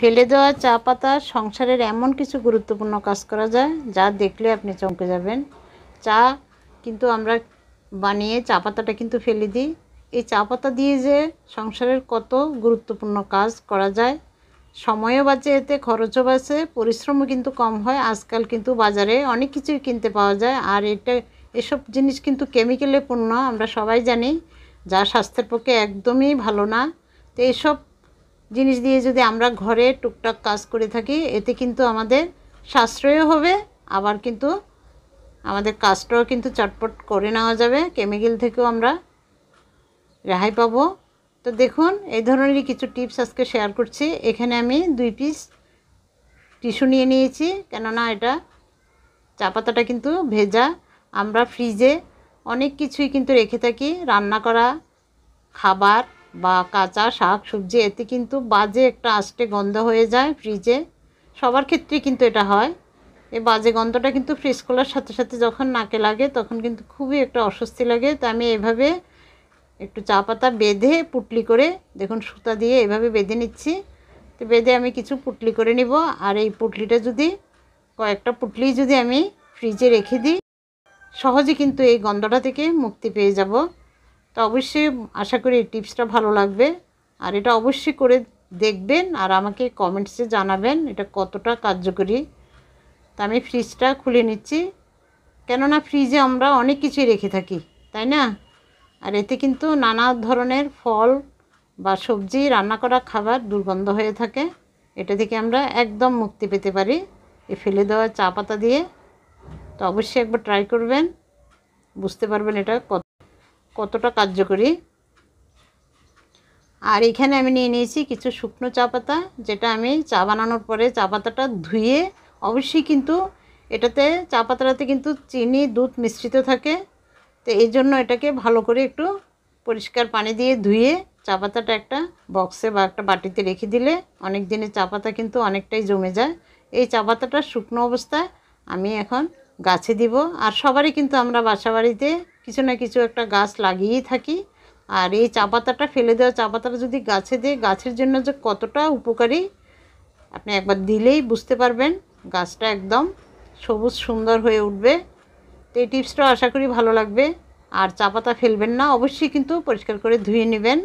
ফেলে দেওয়া চা পাতা সংসারের এমন কিছু গুরুত্বপূর্ণ কাজ করা যায় যা দেখলে আপনি চমকে যাবেন চা কিন্তু আমরা বানিয়ে চা পাতাটা কিন্তু ফেলে দিই এই চা পাতা দিয়ে যে সংসারের কত গুরুত্বপূর্ণ কাজ করা যায় সময়ও বাঁচে এতে খরচও বাঁচে পরিশ্রমও কিন্তু কম হয় আজকাল কিন্তু বাজারে অনেক কিছুই কিনতে পাওয়া যায় আর এটা এসব জিনিস কিন্তু কেমিক্যালে পূর্ণ আমরা সবাই জানি যা স্বাস্থ্যের পক্ষে একদমই ভালো না তো এইসব জিনিস দিয়ে যদি আমরা ঘরে টুকটাক কাজ করে থাকি এতে কিন্তু আমাদের সাশ্রয়ও হবে আবার কিন্তু আমাদের কাজটাও কিন্তু চটপট করে নেওয়া যাবে কেমিক্যাল থেকেও আমরা রেহাই পাবো তো দেখুন এই ধরনেরই কিছু টিপস আজকে শেয়ার করছি এখানে আমি দুই পিস টিস্যু নিয়ে নিয়েছি কেননা এটা চা পাতাটা কিন্তু ভেজা আমরা ফ্রিজে অনেক কিছুই কিন্তু রেখে থাকি রান্না করা খাবার বা কাঁচা শাক সবজি এতে কিন্তু বাজে একটা আষ্টে গন্ধ হয়ে যায় ফ্রিজে সবার ক্ষেত্রে কিন্তু এটা হয় এই বাজে গন্ধটা কিন্তু ফ্রিজ খোলার সাথে সাথে যখন নাকে লাগে তখন কিন্তু খুবই একটা অস্বস্তি লাগে তো আমি এভাবে একটু চা পাতা বেঁধে পুটলি করে দেখুন সুতা দিয়ে এভাবে বেঁধে নিচ্ছি তো বেঁধে আমি কিছু পুটলি করে নিব আর এই পুটলিটা যদি কয়েকটা পুটলি যদি আমি ফ্রিজে রেখে দিই সহজে কিন্তু এই গন্ধটা থেকে মুক্তি পেয়ে যাব তো অবশ্যই আশা করি এই টিপসটা ভালো লাগবে আর এটা অবশ্যই করে দেখবেন আর আমাকে কমেন্টসে জানাবেন এটা কতটা কার্যকরী তা আমি ফ্রিজটা খুলে নিচ্ছি কেননা ফ্রিজে আমরা অনেক কিছুই রেখে থাকি তাই না আর এতে কিন্তু নানা ধরনের ফল বা সবজি রান্না করা খাবার দুর্গন্ধ হয়ে থাকে এটা থেকে আমরা একদম মুক্তি পেতে পারি এ ফেলে দেওয়া চা পাতা দিয়ে তো অবশ্যই একবার ট্রাই করবেন বুঝতে পারবেন এটা কত কতটা কার্যকরী আর এখানে আমি নিয়ে নিয়েছি কিছু শুকনো চা পাতা যেটা আমি চা বানানোর পরে চা পাতাটা ধুয়ে অবশ্যই কিন্তু এটাতে চা পাতাটাতে কিন্তু চিনি দুধ মিশ্রিত থাকে তো এই জন্য এটাকে ভালো করে একটু পরিষ্কার পানি দিয়ে ধুয়ে চা পাতাটা একটা বক্সে বা একটা বাটিতে রেখে দিলে অনেক দিনের চা পাতা কিন্তু অনেকটাই জমে যায় এই চা পাতাটা শুকনো অবস্থায় আমি এখন গাছে দিব আর সবারই কিন্তু আমরা বাসা বাড়িতে কিছু না কিছু একটা গাছ লাগিয়েই থাকি আর এই চা পাতাটা ফেলে দেওয়া চা পাতাটা যদি গাছে দেয় গাছের জন্য যে কতটা উপকারী আপনি একবার দিলেই বুঝতে পারবেন গাছটা একদম সবুজ সুন্দর হয়ে উঠবে তো এই টিপসটা আশা করি ভালো লাগবে আর চা পাতা ফেলবেন না অবশ্যই কিন্তু পরিষ্কার করে ধুয়ে নেবেন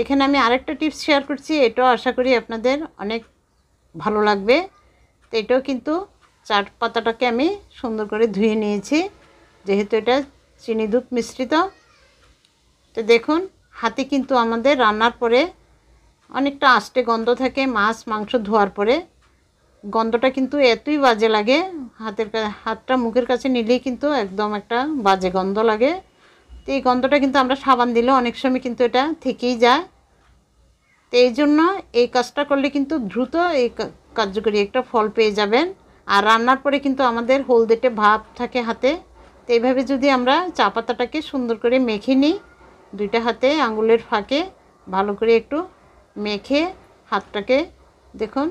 এখানে আমি আরেকটা টিপস শেয়ার করছি এটাও আশা করি আপনাদের অনেক ভালো লাগবে তো এটাও কিন্তু চাট পাতাটাকে আমি সুন্দর করে ধুয়ে নিয়েছি যেহেতু এটা চিনি দুধ মিশ্রিত তো দেখুন হাতে কিন্তু আমাদের রান্নার পরে অনেকটা আষ্টে গন্ধ থাকে মাছ মাংস ধোয়ার পরে গন্ধটা কিন্তু এতই বাজে লাগে হাতের হাতটা মুখের কাছে নিলেই কিন্তু একদম একটা বাজে গন্ধ লাগে তো এই গন্ধটা কিন্তু আমরা সাবান দিলে অনেক সময় কিন্তু এটা থেকেই যায় তো এই জন্য এই কাজটা করলে কিন্তু দ্রুত এই কার্যকরী একটা ফল পেয়ে যাবেন আর রান্নার পরে কিন্তু আমাদের হলদেটে ভাব থাকে হাতে তো এইভাবে যদি আমরা চা পাতাটাকে সুন্দর করে মেখে নিই দুইটা হাতে আঙুলের ফাঁকে ভালো করে একটু মেখে হাতটাকে দেখুন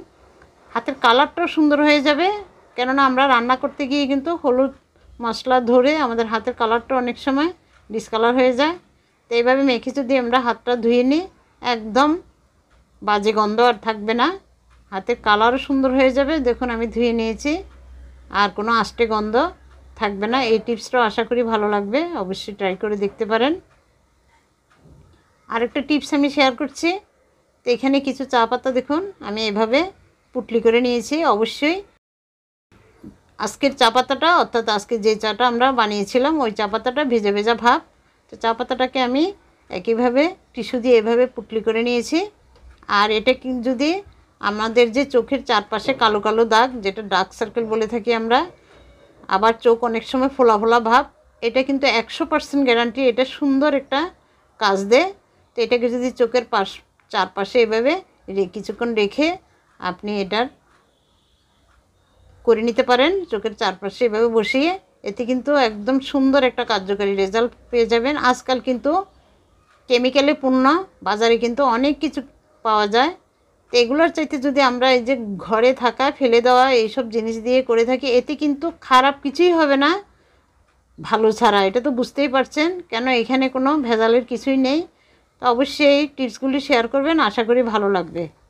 হাতের কালারটাও সুন্দর হয়ে যাবে কেননা আমরা রান্না করতে গিয়ে কিন্তু হলুদ মশলা ধরে আমাদের হাতের কালারটা অনেক সময় ডিসকালার হয়ে যায় তো এইভাবে মেখে যদি আমরা হাতটা ধুয়ে নিই একদম বাজে গন্ধ আর থাকবে না হাতের কালারও সুন্দর হয়ে যাবে দেখুন আমি ধুয়ে নিয়েছি আর কোনো আষ্টে গন্ধ থাকবে না এই টিপসটাও আশা করি ভালো লাগবে অবশ্যই ট্রাই করে দেখতে পারেন আরেকটা টিপস আমি শেয়ার করছি তো এখানে কিছু চা পাতা দেখুন আমি এভাবে পুটলি করে নিয়েছি অবশ্যই আজকের চা পাতাটা অর্থাৎ আজকে যে চাটা আমরা বানিয়েছিলাম ওই চা পাতাটা ভেজে ভেজা ভাব তো চা পাতাটাকে আমি একইভাবে টিস্যু দিয়ে এভাবে পুটলি করে নিয়েছি আর এটা যদি আমাদের যে চোখের চারপাশে কালো কালো দাগ যেটা ডার্ক সার্কেল বলে থাকি আমরা আবার চোখ অনেক সময় ফোলা ফোলা ভাব এটা কিন্তু একশো পার্সেন্ট গ্যারান্টি এটা সুন্দর একটা কাজ দেয় তো এটাকে যদি চোখের পাশ চারপাশে এভাবে কিছুক্ষণ রেখে আপনি এটার করে নিতে পারেন চোখের চারপাশে এভাবে বসিয়ে এতে কিন্তু একদম সুন্দর একটা কার্যকারী রেজাল্ট পেয়ে যাবেন আজকাল কিন্তু কেমিক্যালে পূর্ণ বাজারে কিন্তু অনেক কিছু পাওয়া যায় তো এগুলোর চাইতে যদি আমরা এই যে ঘরে থাকা ফেলে দেওয়া এইসব জিনিস দিয়ে করে থাকি এতে কিন্তু খারাপ কিছুই হবে না ভালো ছাড়া এটা তো বুঝতেই পারছেন কেন এখানে কোনো ভেজালের কিছুই নেই তো অবশ্যই টিপসগুলি শেয়ার করবেন আশা করি ভালো লাগবে